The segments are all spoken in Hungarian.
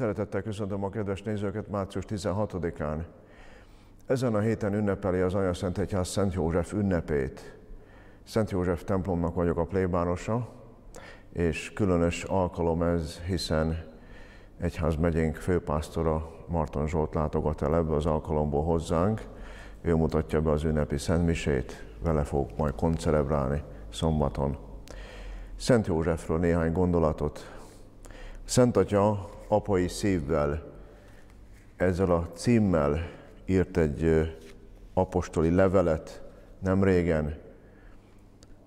Szeretettel köszöntöm a kedves nézőket március 16-án. Ezen a héten ünnepeli az Anya Szent Egyház Szent József ünnepét. Szent József templomnak vagyok a plébánosa, és különös alkalom ez, hiszen egyház megyénk főpásztora Marton Zsolt látogat el ebbe az alkalomból hozzánk. Ő mutatja be az ünnepi szentmisét, vele fogok majd koncelebrálni szombaton. Szent Józsefről néhány gondolatot. Szent Atya apai szívvel, ezzel a címmel írt egy apostoli levelet nem régen,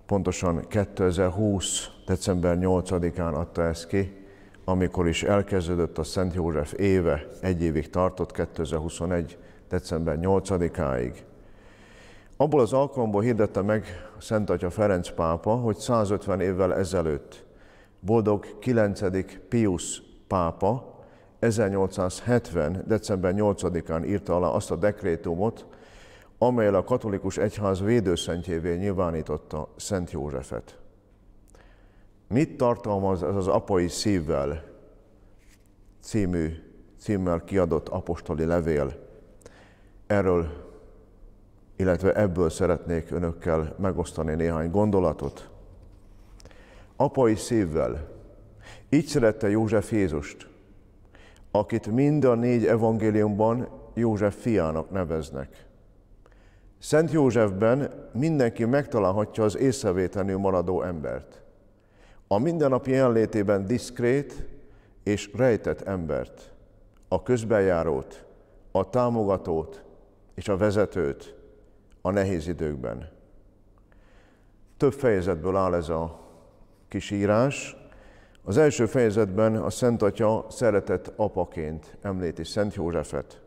pontosan 2020. december 8-án adta ezt ki, amikor is elkezdődött a Szent József éve, egy évig tartott, 2021. december 8-áig. Abból az alkalomból hirdette meg Szent Atya Ferenc pápa, hogy 150 évvel ezelőtt, boldog 9. Pius pápa 1870. december 8-án írta alá azt a dekrétumot, amelyel a katolikus egyház védőszentjévé nyilvánította Szent Józsefet. Mit tartalmaz ez az apai szívvel című, címmel kiadott apostoli levél? Erről, illetve ebből szeretnék önökkel megosztani néhány gondolatot. Apai szívvel így szerette József Jézust, akit mind a négy evangéliumban József fiának neveznek. Szent Józsefben mindenki megtalálhatja az észrevétlenül maradó embert. A mindennapi jelenlétében diszkrét és rejtett embert, a közbenjárót, a támogatót és a vezetőt a nehéz időkben. Több fejezetből áll ez a kis írás, az első fejezetben a Szent Atya szeretett apaként említi Szent Józsefet.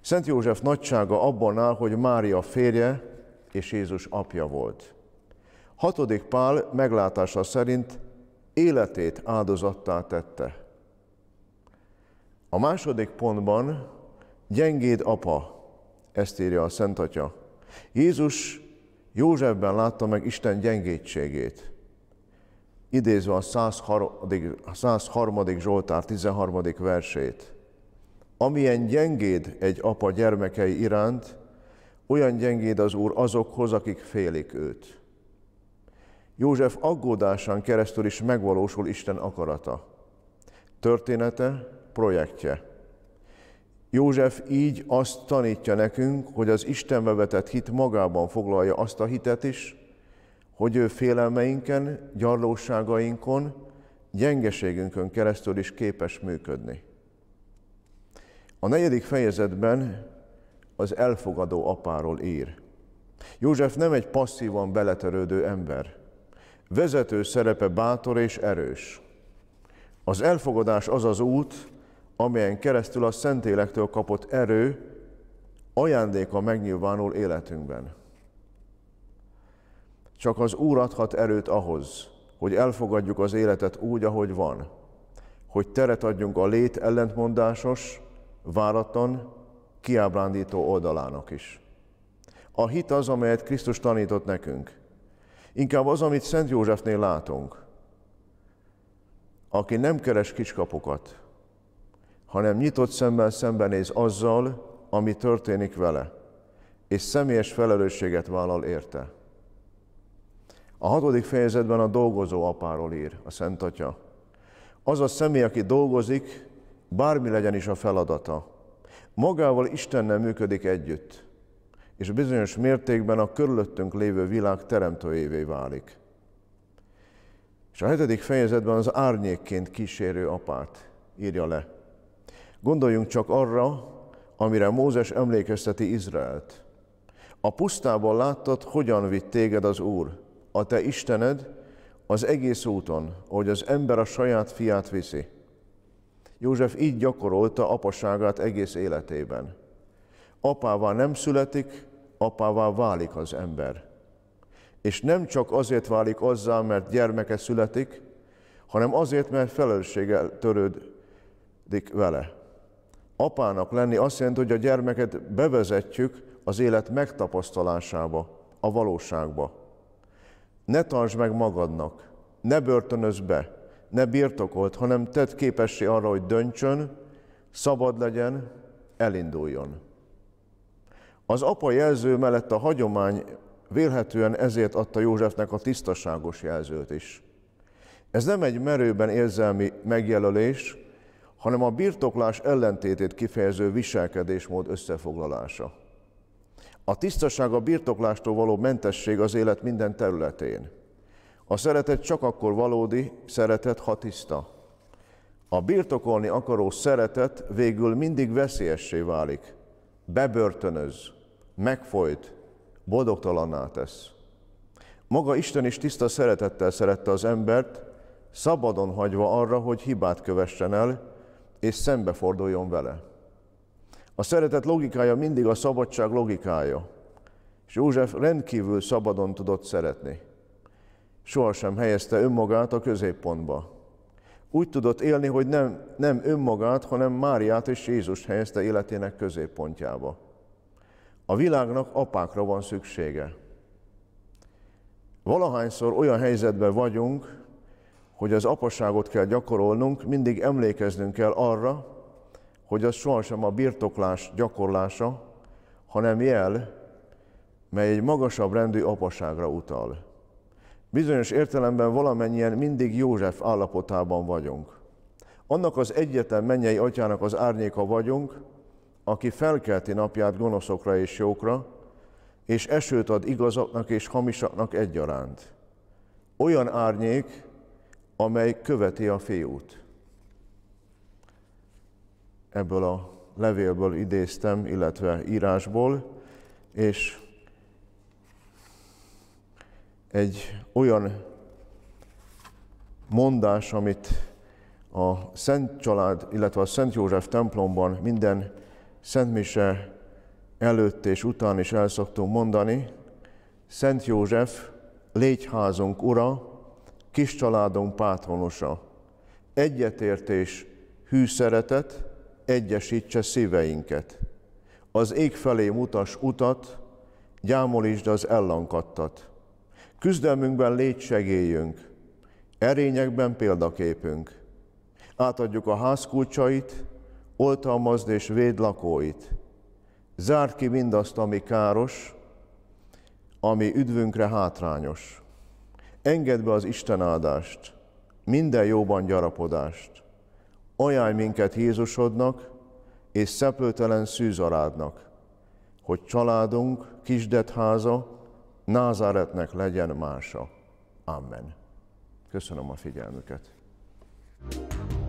Szent József nagysága abban áll, hogy Mária férje és Jézus apja volt. Hatodik Pál meglátása szerint életét áldozattá tette. A második pontban gyengéd apa, ezt írja a Szent Atya. Jézus Józsefben látta meg Isten gyengétségét idézve a 103. Zsoltár 13. versét. Amilyen gyengéd egy apa gyermekei iránt, olyan gyengéd az Úr azokhoz, akik félik őt. József aggódásán keresztül is megvalósul Isten akarata. Története, projektje. József így azt tanítja nekünk, hogy az Istenbe vetett hit magában foglalja azt a hitet is, hogy ő félelmeinken, gyarlóságainkon, gyengeségünkön keresztül is képes működni. A negyedik fejezetben az elfogadó apáról ír. József nem egy passzívan beletörődő ember. Vezető szerepe bátor és erős. Az elfogadás az az út, amelyen keresztül a Szentélektől kapott erő ajándéka megnyilvánul életünkben. Csak az Úr adhat erőt ahhoz, hogy elfogadjuk az életet úgy, ahogy van, hogy teret adjunk a lét ellentmondásos, váratlan, kiábrándító oldalának is. A hit az, amelyet Krisztus tanított nekünk. Inkább az, amit Szent Józsefnél látunk, aki nem keres kiskapukat, hanem nyitott szemmel szembenéz azzal, ami történik vele, és személyes felelősséget vállal érte. A hatodik fejezetben a dolgozó apáról ír a Szent Atya. Az a személy, aki dolgozik, bármi legyen is a feladata, magával Istennel működik együtt, és bizonyos mértékben a körülöttünk lévő világ teremtőjévé válik. És a hetedik fejezetben az árnyékként kísérő apát írja le. Gondoljunk csak arra, amire Mózes emlékezteti Izraelt. A pusztában láttad, hogyan vitt téged az Úr, a te Istened az egész úton, hogy az ember a saját fiát viszi. József így gyakorolta apaságát egész életében. Apává nem születik, apává válik az ember. És nem csak azért válik azzá, mert gyermeke születik, hanem azért, mert felelősséggel törődik vele. Apának lenni azt jelenti, hogy a gyermeket bevezetjük az élet megtapasztalásába, a valóságba ne tartsd meg magadnak, ne börtönözd be, ne birtokolt, hanem tedd képessé arra, hogy döntsön, szabad legyen, elinduljon. Az apa jelző mellett a hagyomány vélhetően ezért adta Józsefnek a tisztaságos jelzőt is. Ez nem egy merőben érzelmi megjelölés, hanem a birtoklás ellentétét kifejező viselkedésmód összefoglalása. A tisztaság a birtoklástól való mentesség az élet minden területén. A szeretet csak akkor valódi szeretet, ha tiszta. A birtokolni akaró szeretet végül mindig veszélyessé válik, bebörtönöz, megfojt, boldogtalanná tesz. Maga Isten is tiszta szeretettel szerette az embert, szabadon hagyva arra, hogy hibát kövessen el, és szembeforduljon vele. A szeretet logikája mindig a szabadság logikája. És József rendkívül szabadon tudott szeretni. Sohasem helyezte önmagát a középpontba. Úgy tudott élni, hogy nem, nem önmagát, hanem Máriát és Jézust helyezte életének középpontjába. A világnak apákra van szüksége. Valahányszor olyan helyzetben vagyunk, hogy az apaságot kell gyakorolnunk, mindig emlékeznünk kell arra, hogy az sohasem a birtoklás gyakorlása, hanem jel, mely egy magasabb rendű apaságra utal. Bizonyos értelemben valamennyien mindig József állapotában vagyunk. Annak az egyetlen mennyei atyának az árnyéka vagyunk, aki felkelti napját gonoszokra és jókra, és esőt ad igazaknak és hamisaknak egyaránt. Olyan árnyék, amely követi a fiút ebből a levélből idéztem, illetve írásból, és egy olyan mondás, amit a Szent Család, illetve a Szent József templomban minden Szentmise előtt és után is el szoktunk mondani, Szent József, légy házunk ura, kis családunk pátronosa, egyetértés, hű szeretet, egyesítse szíveinket. Az ég felé mutas utat, gyámolítsd az ellankattat. Küzdelmünkben légy segélyünk, erényekben példaképünk. Átadjuk a ház kulcsait, oltalmazd és véd lakóit. Zárd ki mindazt, ami káros, ami üdvünkre hátrányos. Engedd be az Isten áldást, minden jóban gyarapodást ajánlj minket Jézusodnak és szepőtelen szűzarádnak, hogy családunk, kisdetháza, Názáretnek legyen mása. Amen. Köszönöm a figyelmüket. thank you